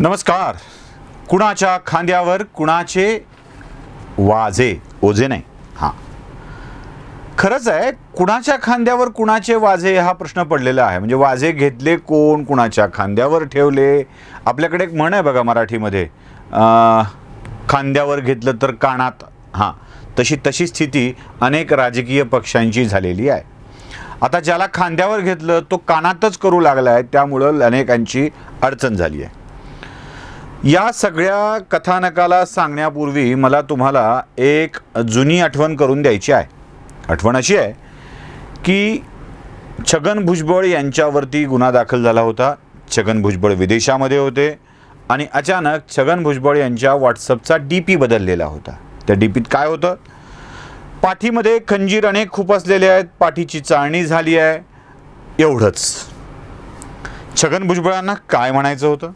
नमस्कार कुणाच्या खांद्यावर कुणाचे वाजे ओझे नाही हां खरंच आहे कुणाच्या खांद्यावर कुणाचे वाजे हा प्रश्न पडलेला आहे म्हणजे वाजे घेतले कोण कुणाच्या खांद्यावर ठेवले आपल्याकडे एक म्हण आहे बघा मराठीमध्ये खांद्यावर घेतलं तर कानात हां तशी तशी स्थिती अनेक राजकीय पक्षांची झालेली आहे आता ज्याला खांद्यावर घेतलं तो कानातच करू लागला आहे त्यामुळं अनेकांची अडचण झाली आहे या सगळ्या कथानकाला सांगण्यापूर्वी मला तुम्हाला एक जुनी आठवण करून द्यायची आहे आठवण अशी आहे की छगन भुजबळ यांच्यावरती गुन्हा दाखल झाला होता छगन भुजबळ विदेशामध्ये होते आणि अचानक छगन भुजबळ यांच्या व्हॉट्सअपचा डी पी बदललेला होता त्या डी पीत काय होतं पाठीमध्ये खंजीर अनेक खूप असलेले आहेत पाठीची चाळणी झाली आहे एवढंच छगन भुजबळांना काय म्हणायचं होतं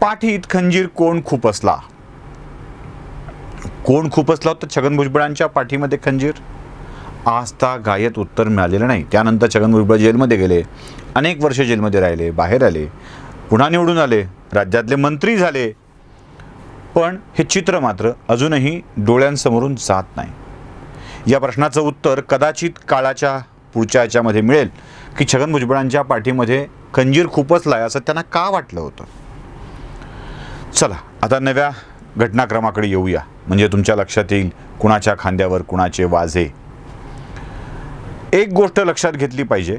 पाठीत खंजीर कोण खुपसला कोण खुपसला होता छगन भुजबळांच्या पाठीमध्ये खंजीर आस्था गायत उत्तर मिळालेलं नाही त्यानंतर छगन भुजबळ जेलमध्ये गेले अनेक वर्ष जेलमध्ये राहिले बाहेर आले पुन्हा निवडून आले राज्यातले मंत्री झाले पण हे चित्र मात्र अजूनही डोळ्यांसमोरून जात नाही या प्रश्नाचं उत्तर कदाचित काळाच्या पुढच्या याच्यामध्ये मिळेल की छगन भुजबळांच्या पाठीमध्ये खंजीर खूपच लाय असं त्यांना का वाटलं होतं चला आता नव्या घटनाक्रमाकडे येऊया म्हणजे तुमच्या लक्षात येईल कुणाच्या खांद्यावर कुणाचे वाजे एक गोष्ट लक्षात घेतली पाहिजे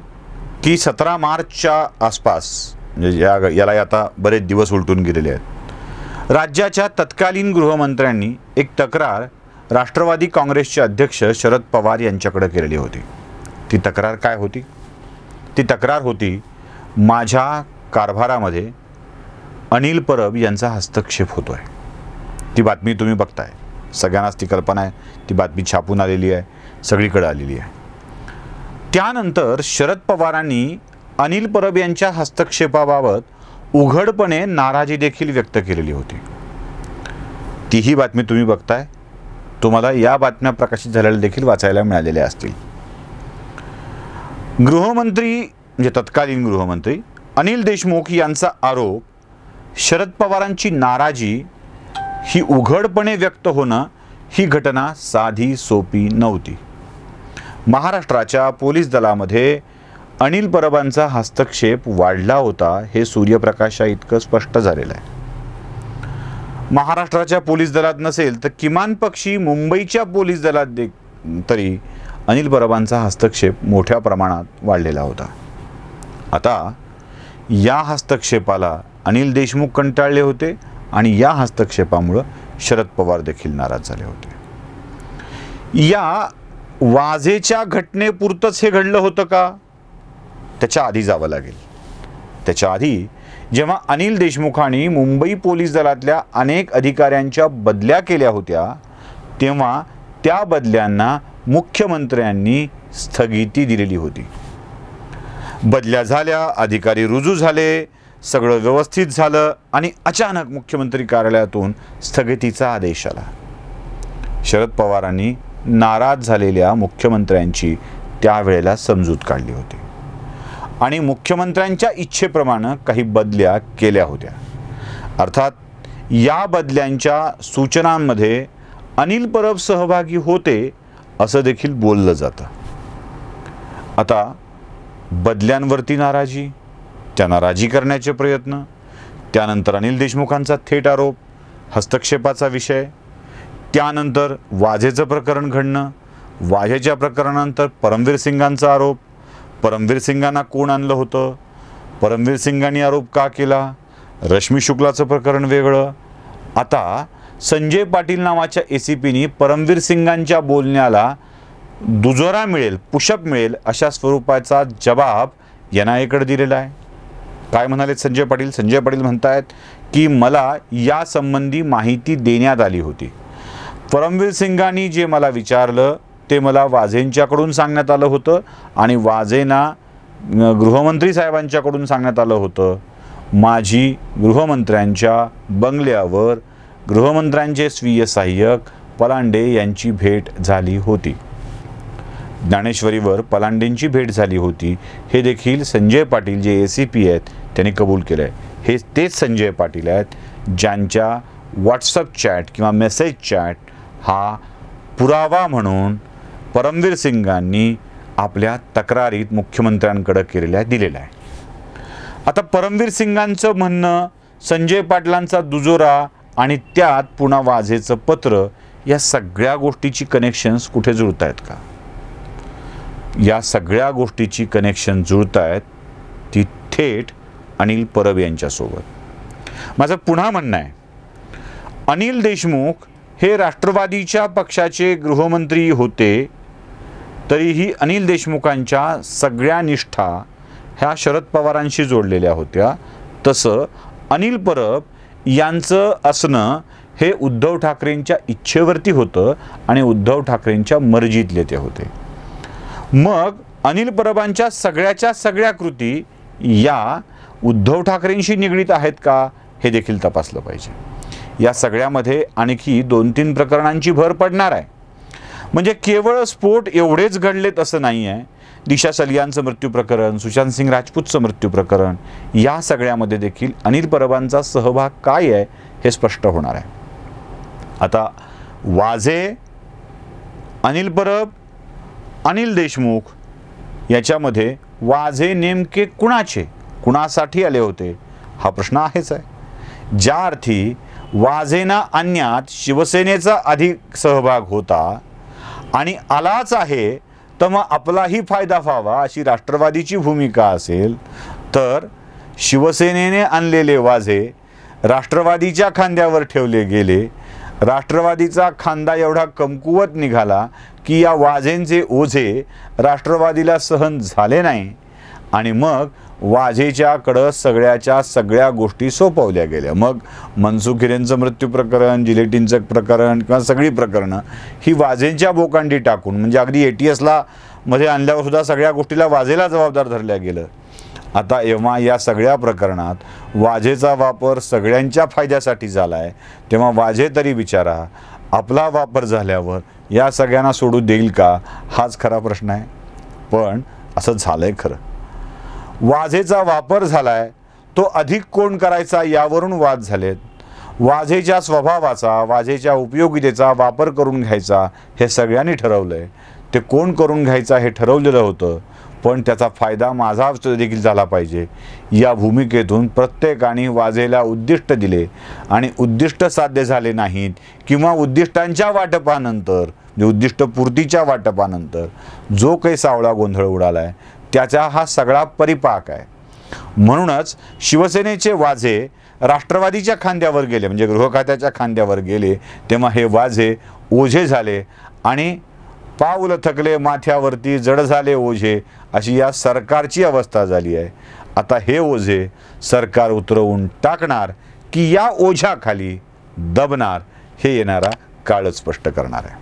की सतरा मार्चच्या आसपास म्हणजे या याला आता बरेच दिवस उलटून गेलेले आहेत राज्याच्या तत्कालीन गृहमंत्र्यांनी एक तक्रार राष्ट्रवादी काँग्रेसचे अध्यक्ष शरद पवार यांच्याकडे केलेली होती ती तक्रार काय होती ती तक्रार होती माझ्या कारभारामध्ये अनिल परब यांचा हस्तक्षेप होतो आहे ती बातमी तुम्ही बघताय सगळ्यांनाच ती कल्पना आहे ती बातमी छापून आलेली आहे सगळीकडे आलेली आहे त्यानंतर शरद पवारांनी अनिल परब यांच्या हस्तक्षेपाबाबत उघडपणे नाराजी देखील व्यक्त केलेली होती तीही बातमी तुम्ही बघताय तुम्हाला या बातम्या प्रकाशित झालेल्या देखील वाचायला मिळालेल्या असतील गृहमंत्री म्हणजे तत्कालीन गृहमंत्री अनिल देशमुख यांचा आरोप शरद पवारांची नाराजी ही उघडपणे व्यक्त होणं ही घटना साधी सोपी नव्हती महाराष्ट्राच्या पोलीस दलामध्ये अनिल परबांचा हस्तक्षेप वाढला होता हे सूर्यप्रकाशा इतकं स्पष्ट झालेलं आहे महाराष्ट्राच्या पोलीस दलात नसेल तर किमान पक्षी मुंबईच्या पोलीस दलात दे तरी अनिल परबांचा हस्तक्षेप मोठ्या प्रमाणात वाढलेला होता आता या हस्तक्षेपाला अनिल देशमुख कंटाळले होते आणि या हस्तक्षेपामुळं शरद पवार देखील नाराज झाले होते या वाजेच्या घटनेपुरतंच हे घडलं होतं का त्याच्या आधी जावं लागेल त्याच्या आधी जेव्हा अनिल देशमुखांनी मुंबई पोलीस दलातल्या अनेक अधिकाऱ्यांच्या बदल्या केल्या होत्या तेव्हा त्या बदल्यांना मुख्यमंत्र्यांनी स्थगिती दिलेली होती बदल्या झाल्या अधिकारी रुजू झाले सगळं व्यवस्थित झालं आणि अचानक मुख्यमंत्री कार्यालयातून स्थगितीचा आदेश आला शरद पवारांनी नाराज झालेल्या मुख्यमंत्र्यांची त्यावेळेला समजूत काढली होती आणि मुख्यमंत्र्यांच्या इच्छेप्रमाणे काही बदल्या केल्या होत्या अर्थात या बदल्यांच्या सूचनांमध्ये अनिल परब सहभागी होते असं देखील बोललं जातं आता बदल्यांवरती नाराजी त्यांना राजी करण्याचे प्रयत्न त्यानंतर अनिल देशमुखांचा थेट आरोप हस्तक्षेपाचा विषय त्यानंतर वाझेचं प्रकरण घडणं वाझेच्या प्रकरणानंतर परमवीर सिंगांचा आरोप परमवीर सिंगांना कोण आणलं होतं परमवीर सिंगांनी आरोप का केला रश्मी शुक्लाचं प्रकरण वेगळं आता संजय पाटील नावाच्या ए सी पीनी परमवीर सिंगांच्या बोलण्याला दुजोरा मिळेल पुषप मिळेल अशा स्वरूपाचा जबाब एनआयकडे दिलेला आहे काय म्हणाले संजय पाटील संजय पाटील म्हणतायत की मला यासंबंधी माहिती देण्यात आली होती परमवीर सिंगांनी जे मला विचारलं ते मला वाझेंच्याकडून सांगण्यात आलं होतं आणि वाझेंना गृहमंत्री साहेबांच्याकडून सांगण्यात आलं होतं माझी गृहमंत्र्यांच्या बंगल्यावर गृहमंत्र्यांचे स्वीय सहाय्यक पलांडे यांची भेट झाली होती ज्ञानेश्वरीवर पलांडेंची भेट झाली होती हे देखील संजय पाटील जे ए सी पी आहेत त्यांनी कबूल केलं आहे हे तेच संजय पाटील आहेत ज्यांच्या व्हॉट्सअप चॅट किंवा मेसेज चॅट हा पुरावा म्हणून परमवीर सिंगांनी आपल्या तक्रारीत मुख्यमंत्र्यांकडे केलेल्या दिलेला आहे आता परमवीर सिंगांचं म्हणणं संजय पाटलांचा दुजोरा आणि त्यात पुन्हा वाझेचं पत्र या सगळ्या गोष्टीची कनेक्शन्स कुठे जुळत आहेत का या सगळ्या गोष्टीची कनेक्शन जुळत आहेत ती थेट अनिल परब यांच्यासोबत माझं पुन्हा म्हणणं आहे अनिल देशमुख हे राष्ट्रवादीच्या पक्षाचे गृहमंत्री होते तरीही अनिल देशमुखांच्या सगळ्या निष्ठा ह्या शरद पवारांशी जोडलेल्या होत्या तसं अनिल परब यांचं असणं हे उद्धव ठाकरेंच्या इच्छेवरती होतं आणि उद्धव ठाकरेंच्या मर्जीतले ते होते मग अनिल परबांच्या सगळ्याच्या सगळ्या कृती या उद्धव ठाकरेंशी निगडीत आहेत का हे देखील तपासलं पाहिजे या सगळ्यामध्ये आणखी दोन तीन प्रकरणांची भर पडणार आहे म्हणजे केवळ स्फोट एवढेच घडलेत असं नाही आहे दिशा सलियांचं मृत्यू प्रकरण सुशांत सिंग राजपूतचं मृत्यू प्रकरण या सगळ्यामध्ये देखील अनिल परबांचा सहभाग काय आहे हे स्पष्ट होणार आहे आता वाझे अनिल परब अनिल देशमुख याच्यामध्ये वाझे नेमके कुणाचे कुणासाठी आले होते हा प्रश्न आहेच आहे ज्या अर्थी वाझेना आणण्यात शिवसेनेचा अधिक सहभाग होता आणि आलाच आहे तर मग आपलाही फायदा व्हावा अशी राष्ट्रवादीची भूमिका असेल तर शिवसेनेने आणलेले वाझे राष्ट्रवादीच्या खांद्यावर ठेवले गेले राष्ट्रवादीचा खांदा एवढा कमकुवत निघाला की या वाझेंचे ओझे राष्ट्रवादीला सहन झाले नाही आणि मग वाझेच्याकडं सगळ्याच्या सगळ्या गोष्टी सोपवल्या गेल्या मग मनसुख हिरेंचं मृत्यू प्रकरण जिलेटिनचं प्रकरण किंवा सगळी प्रकरणं ही वाझेंच्या बोकांडी टाकून म्हणजे अगदी ए टी एसला मध्ये आणल्यावर सुद्धा सगळ्या गोष्टीला वाझेला जबाबदार धरल्या गेलं आता एव्हा या सगळ्या प्रकरणात वाझेचा वापर सगळ्यांच्या फायद्यासाठी झाला आहे तेव्हा वाझे तरी विचारा आपला वापर झाल्यावर या सगळ्यांना सोडू देईल का हाच खरा प्रश्न आहे पण असं झालं आहे खरं वाझेचा वापर झालाय तो अधिक कोण करायचा यावरून वाद झालेत वाझेच्या स्वभावाचा वाझेच्या उपयोगितेचा वापर करून घ्यायचा हे सगळ्यांनी ठरवलं आहे ते कोण करून घ्यायचा हे ठरवलेलं होतं पण त्याचा फायदा माझा देखील झाला पाहिजे या भूमिकेतून प्रत्येकाने वाझेला उद्दिष्ट दिले आणि उद्दिष्ट साध्य झाले नाहीत किंवा उद्दिष्टांच्या वाटपानंतर म्हणजे उद्दिष्टपूर्तीच्या वाटपानंतर जो काही सावळा गोंधळ उडाला आहे त्याचा हा सगळा परिपाक आहे म्हणूनच शिवसेनेचे वाझे राष्ट्रवादीच्या खांद्यावर गेले म्हणजे गृह खात्याच्या खांद्यावर गेले तेव्हा हे वाझे ओझे झाले आणि पाऊल थकले माथ्यावरती जड झाले ओझे अशी या सरकारची अवस्था झाली आहे आता हे ओझे सरकार उतरवून टाकणार की या ओझ्याखाली दबणार हे येणारा काळच स्पष्ट करणार आहे